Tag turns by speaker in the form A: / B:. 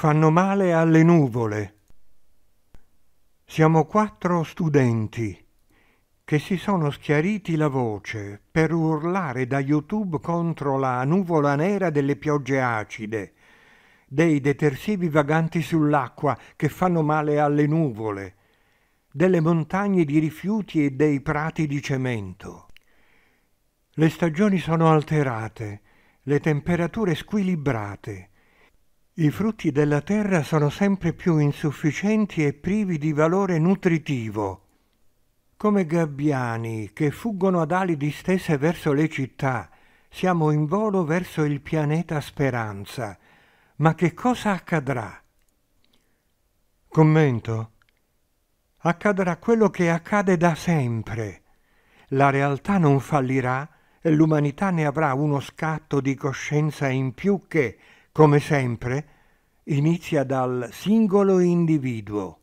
A: fanno male alle nuvole. Siamo quattro studenti che si sono schiariti la voce per urlare da YouTube contro la nuvola nera delle piogge acide, dei detersivi vaganti sull'acqua che fanno male alle nuvole, delle montagne di rifiuti e dei prati di cemento. Le stagioni sono alterate, le temperature squilibrate, i frutti della terra sono sempre più insufficienti e privi di valore nutritivo, come gabbiani che fuggono ad ali distese verso le città, siamo in volo verso il pianeta Speranza. Ma che cosa accadrà? Commento. Accadrà quello che accade da sempre. La realtà non fallirà e l'umanità ne avrà uno scatto di coscienza in più che, come sempre, inizia dal singolo individuo